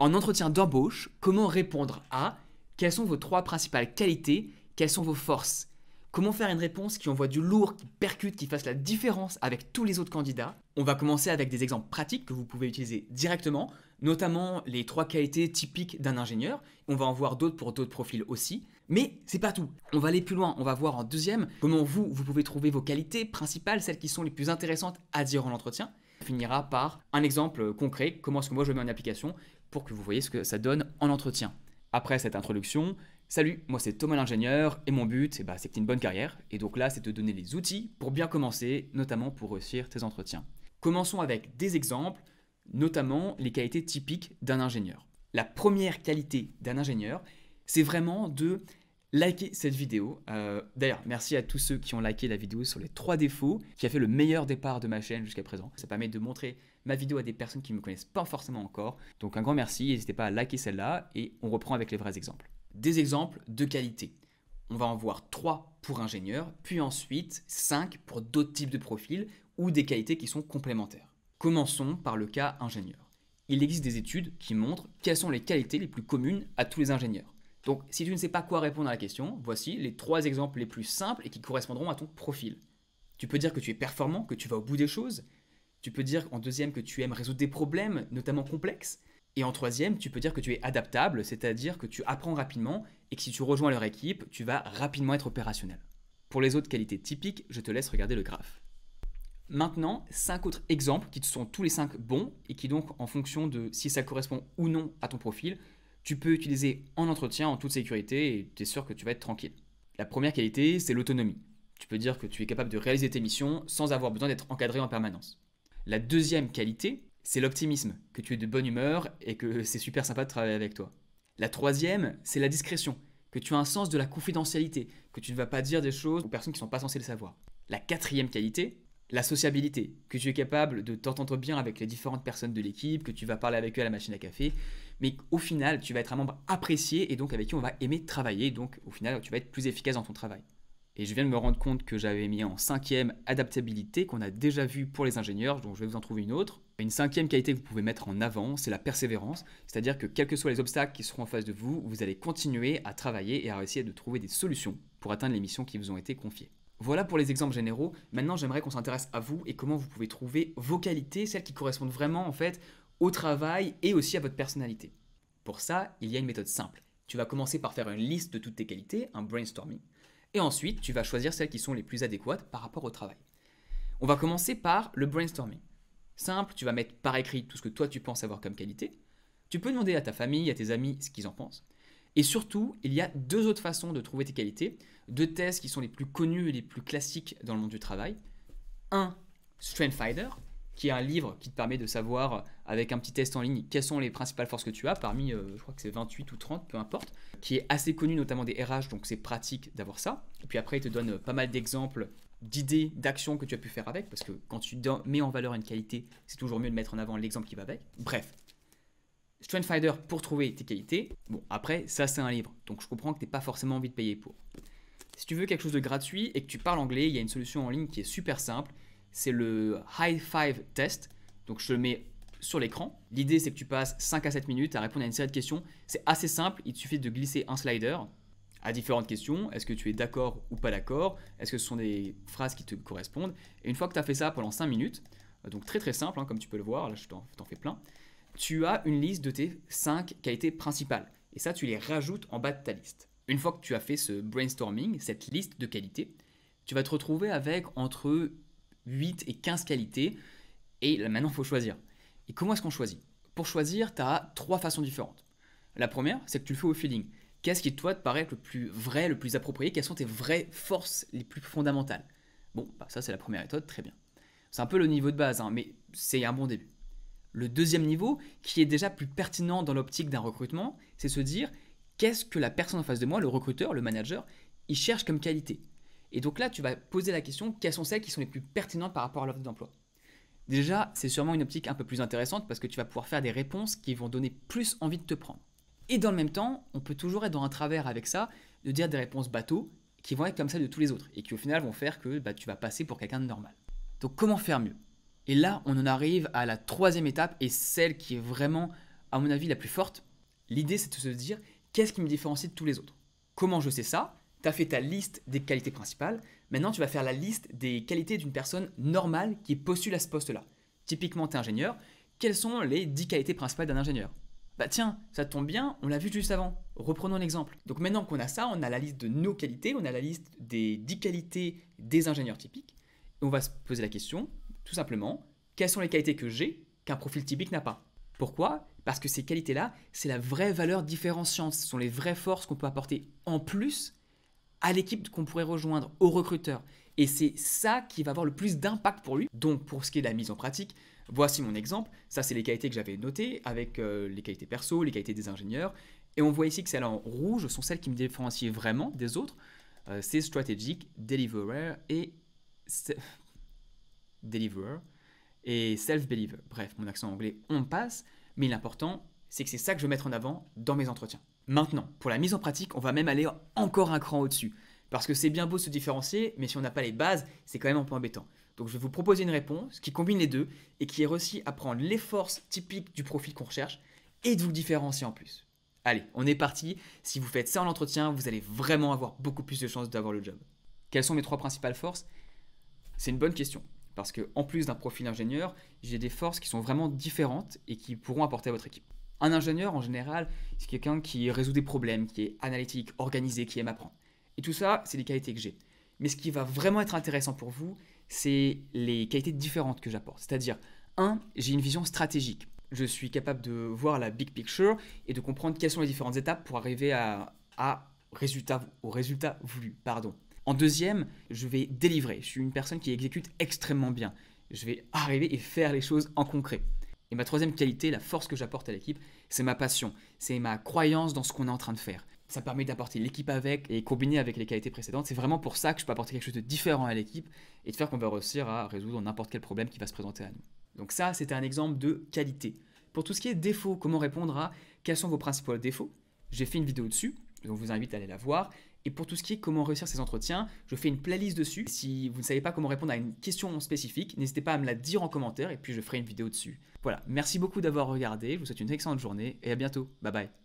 En entretien d'embauche, comment répondre à quelles sont vos trois principales qualités, quelles sont vos forces Comment faire une réponse qui envoie du lourd, qui percute, qui fasse la différence avec tous les autres candidats On va commencer avec des exemples pratiques que vous pouvez utiliser directement, notamment les trois qualités typiques d'un ingénieur. On va en voir d'autres pour d'autres profils aussi. Mais c'est pas tout. On va aller plus loin. On va voir en deuxième comment vous, vous pouvez trouver vos qualités principales, celles qui sont les plus intéressantes à dire en entretien finira par un exemple concret, comment est-ce que moi je mets en application pour que vous voyez ce que ça donne en entretien. Après cette introduction, salut, moi c'est Thomas l'ingénieur et mon but eh ben, c'est que tu une bonne carrière et donc là c'est de donner les outils pour bien commencer, notamment pour réussir tes entretiens. Commençons avec des exemples, notamment les qualités typiques d'un ingénieur. La première qualité d'un ingénieur, c'est vraiment de Likez cette vidéo. Euh, d'ailleurs, merci à tous ceux qui ont liké la vidéo sur les trois défauts, qui a fait le meilleur départ de ma chaîne jusqu'à présent. Ça permet de montrer ma vidéo à des personnes qui ne me connaissent pas forcément encore. Donc un grand merci, n'hésitez pas à liker celle-là et on reprend avec les vrais exemples. Des exemples de qualité. On va en voir trois pour ingénieur, puis ensuite 5 pour d'autres types de profils ou des qualités qui sont complémentaires. Commençons par le cas ingénieur. Il existe des études qui montrent quelles sont les qualités les plus communes à tous les ingénieurs. Donc si tu ne sais pas quoi répondre à la question, voici les trois exemples les plus simples et qui correspondront à ton profil. Tu peux dire que tu es performant, que tu vas au bout des choses. Tu peux dire en deuxième que tu aimes résoudre des problèmes, notamment complexes. Et en troisième, tu peux dire que tu es adaptable, c'est-à-dire que tu apprends rapidement et que si tu rejoins leur équipe, tu vas rapidement être opérationnel. Pour les autres qualités typiques, je te laisse regarder le graphe. Maintenant, cinq autres exemples qui te sont tous les cinq bons et qui donc, en fonction de si ça correspond ou non à ton profil, tu peux utiliser en entretien en toute sécurité et tu es sûr que tu vas être tranquille. La première qualité, c'est l'autonomie. Tu peux dire que tu es capable de réaliser tes missions sans avoir besoin d'être encadré en permanence. La deuxième qualité, c'est l'optimisme, que tu es de bonne humeur et que c'est super sympa de travailler avec toi. La troisième, c'est la discrétion, que tu as un sens de la confidentialité, que tu ne vas pas dire des choses aux personnes qui ne sont pas censées le savoir. La quatrième qualité, la sociabilité, que tu es capable de t'entendre bien avec les différentes personnes de l'équipe, que tu vas parler avec eux à la machine à café, mais au final, tu vas être un membre apprécié et donc avec qui on va aimer travailler. Donc au final, tu vas être plus efficace dans ton travail. Et je viens de me rendre compte que j'avais mis en cinquième adaptabilité qu'on a déjà vu pour les ingénieurs, donc je vais vous en trouver une autre. Une cinquième qualité que vous pouvez mettre en avant, c'est la persévérance, c'est-à-dire que quels que soient les obstacles qui seront en face de vous, vous allez continuer à travailler et à essayer de trouver des solutions pour atteindre les missions qui vous ont été confiées. Voilà pour les exemples généraux. Maintenant, j'aimerais qu'on s'intéresse à vous et comment vous pouvez trouver vos qualités, celles qui correspondent vraiment en fait au travail et aussi à votre personnalité. Pour ça, il y a une méthode simple. Tu vas commencer par faire une liste de toutes tes qualités, un brainstorming, et ensuite tu vas choisir celles qui sont les plus adéquates par rapport au travail. On va commencer par le brainstorming. Simple, tu vas mettre par écrit tout ce que toi tu penses avoir comme qualité. Tu peux demander à ta famille, à tes amis ce qu'ils en pensent. Et surtout, il y a deux autres façons de trouver tes qualités, deux tests qui sont les plus connus et les plus classiques dans le monde du travail. Un, Strength Finder, qui est un livre qui te permet de savoir, euh, avec un petit test en ligne, quelles sont les principales forces que tu as, parmi, euh, je crois que c'est 28 ou 30, peu importe, qui est assez connu notamment des RH, donc c'est pratique d'avoir ça. Et puis après, il te donne euh, pas mal d'exemples, d'idées, d'actions que tu as pu faire avec, parce que quand tu mets en valeur une qualité, c'est toujours mieux de mettre en avant l'exemple qui va avec. Bref. Strength pour trouver tes qualités. Bon, après, ça c'est un livre, donc je comprends que tu n'aies pas forcément envie de payer pour. Si tu veux quelque chose de gratuit et que tu parles anglais, il y a une solution en ligne qui est super simple c'est le High Five Test. Donc je le mets sur l'écran. L'idée, c'est que tu passes 5 à 7 minutes à répondre à une série de questions. C'est assez simple, il te suffit de glisser un slider à différentes questions. Est-ce que tu es d'accord ou pas d'accord Est-ce que ce sont des phrases qui te correspondent Et une fois que tu as fait ça pendant 5 minutes, donc très très simple, hein, comme tu peux le voir, là je t'en fais plein, tu as une liste de tes 5 qualités principales. Et ça, tu les rajoutes en bas de ta liste. Une fois que tu as fait ce brainstorming, cette liste de qualités, tu vas te retrouver avec entre 8 et 15 qualités. Et maintenant, il faut choisir. Et comment est-ce qu'on choisit Pour choisir, tu as trois façons différentes. La première, c'est que tu le fais au feeling. Qu'est-ce qui, toi, te paraît le plus vrai, le plus approprié Quelles sont tes vraies forces les plus fondamentales Bon, bah, ça, c'est la première méthode, très bien. C'est un peu le niveau de base, hein, mais c'est un bon début. Le deuxième niveau, qui est déjà plus pertinent dans l'optique d'un recrutement, c'est se dire qu'est-ce que la personne en face de moi, le recruteur, le manager, il cherche comme qualité et donc là, tu vas poser la question, quelles sont celles qui sont les plus pertinentes par rapport à l'offre d'emploi Déjà, c'est sûrement une optique un peu plus intéressante parce que tu vas pouvoir faire des réponses qui vont donner plus envie de te prendre. Et dans le même temps, on peut toujours être dans un travers avec ça, de dire des réponses bateaux qui vont être comme celles de tous les autres et qui au final vont faire que bah, tu vas passer pour quelqu'un de normal. Donc comment faire mieux Et là, on en arrive à la troisième étape et celle qui est vraiment, à mon avis, la plus forte. L'idée, c'est de se dire qu'est-ce qui me différencie de tous les autres Comment je sais ça tu as fait ta liste des qualités principales. Maintenant, tu vas faire la liste des qualités d'une personne normale qui postule à ce poste-là. Typiquement, tu es ingénieur. Quelles sont les 10 qualités principales d'un ingénieur Bah tiens, ça tombe bien, on l'a vu juste avant. Reprenons l'exemple. Donc maintenant qu'on a ça, on a la liste de nos qualités, on a la liste des 10 qualités des ingénieurs typiques. Et on va se poser la question, tout simplement, quelles sont les qualités que j'ai qu'un profil typique n'a pas Pourquoi Parce que ces qualités-là, c'est la vraie valeur différenciante, ce sont les vraies forces qu'on peut apporter en plus à l'équipe qu'on pourrait rejoindre, au recruteur Et c'est ça qui va avoir le plus d'impact pour lui. Donc pour ce qui est de la mise en pratique, voici mon exemple. Ça, c'est les qualités que j'avais notées avec euh, les qualités perso, les qualités des ingénieurs. Et on voit ici que celles en rouge sont celles qui me différencient vraiment des autres. Euh, c'est strategic, deliverer et... deliverer et self believe Bref, mon accent anglais, on passe. Mais l'important, c'est que c'est ça que je vais mettre en avant dans mes entretiens. Maintenant, pour la mise en pratique, on va même aller encore un cran au-dessus. Parce que c'est bien beau se différencier, mais si on n'a pas les bases, c'est quand même un peu embêtant. Donc je vais vous proposer une réponse qui combine les deux et qui est aussi à prendre les forces typiques du profil qu'on recherche et de vous différencier en plus. Allez, on est parti. Si vous faites ça en entretien, vous allez vraiment avoir beaucoup plus de chances d'avoir le job. Quelles sont mes trois principales forces C'est une bonne question. Parce qu'en plus d'un profil ingénieur, j'ai des forces qui sont vraiment différentes et qui pourront apporter à votre équipe. Un ingénieur, en général, c'est quelqu'un qui résout des problèmes, qui est analytique, organisé, qui aime apprendre. Et tout ça, c'est des qualités que j'ai. Mais ce qui va vraiment être intéressant pour vous, c'est les qualités différentes que j'apporte. C'est-à-dire, un, j'ai une vision stratégique. Je suis capable de voir la big picture et de comprendre quelles sont les différentes étapes pour arriver à, au résultat voulu. Pardon. En deuxième, je vais délivrer. Je suis une personne qui exécute extrêmement bien. Je vais arriver et faire les choses en concret. Et ma troisième qualité, la force que j'apporte à l'équipe, c'est ma passion, c'est ma croyance dans ce qu'on est en train de faire. Ça permet d'apporter l'équipe avec et combiner avec les qualités précédentes. C'est vraiment pour ça que je peux apporter quelque chose de différent à l'équipe et de faire qu'on va réussir à résoudre n'importe quel problème qui va se présenter à nous. Donc ça, c'était un exemple de qualité. Pour tout ce qui est défaut, comment répondre à quels sont vos principaux défauts J'ai fait une vidéo dessus, donc je vous invite à aller la voir. Et pour tout ce qui est comment réussir ces entretiens, je fais une playlist dessus. Si vous ne savez pas comment répondre à une question spécifique, n'hésitez pas à me la dire en commentaire et puis je ferai une vidéo dessus. Voilà, merci beaucoup d'avoir regardé, je vous souhaite une excellente journée et à bientôt. Bye bye.